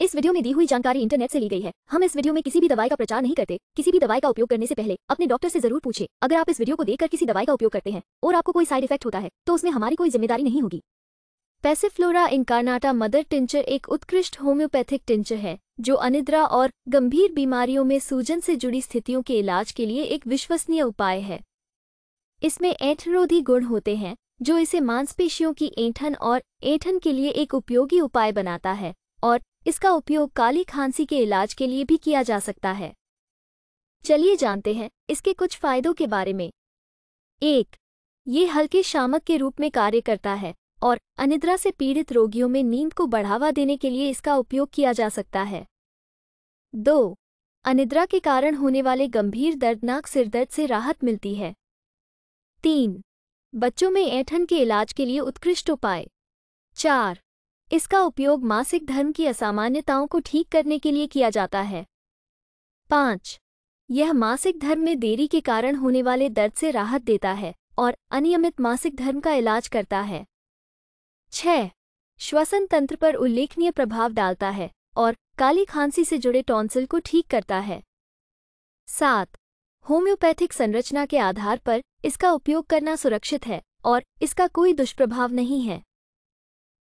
इस वीडियो में दी हुई जानकारी इंटरनेट से ली गई है हम इस वीडियो में किसी भी दवाई का प्रचार नहीं करते किसी भी दवाई का उपयोग करने से पहले अपने डॉक्टर से जरूर पूछे अगर आप इस वीडियो को देखकर किसी दवाई का उपयोग करते हैं और आपको कोई साइड इफेक्ट होता है तो उसमें हमारी कोई जिम्मेदारी नहीं होगी पैसिफ्लोरा इनकारनाटा मदर टिंचर एक उत्कृष्ट होम्योपैथिक टिंचर है जो अनिद्रा और गंभीर बीमारियों में सूजन से जुड़ी स्थितियों के इलाज के लिए एक विश्वसनीय उपाय है इसमें ऐठरोधी गुण होते हैं जो इसे मांसपेशियों की ऐंठन और ऐंठन के लिए एक उपयोगी उपाय बनाता है और इसका उपयोग काली खांसी के इलाज के लिए भी किया जा सकता है चलिए जानते हैं इसके कुछ फायदों के बारे में एक ये हल्के शामक के रूप में कार्य करता है और अनिद्रा से पीड़ित रोगियों में नींद को बढ़ावा देने के लिए इसका उपयोग किया जा सकता है दो अनिद्रा के कारण होने वाले गंभीर दर्दनाक सिरदर्द से राहत मिलती है तीन बच्चों में ऐठन के इलाज के लिए उत्कृष्ट उपाय चार इसका उपयोग मासिक धर्म की असामान्यताओं को ठीक करने के लिए किया जाता है पाँच यह मासिक धर्म में देरी के कारण होने वाले दर्द से राहत देता है और अनियमित मासिक धर्म का इलाज करता है छह श्वसन तंत्र पर उल्लेखनीय प्रभाव डालता है और काली खांसी से जुड़े टॉन्सिल को ठीक करता है सात होम्योपैथिक संरचना के आधार पर इसका उपयोग करना सुरक्षित है और इसका कोई दुष्प्रभाव नहीं है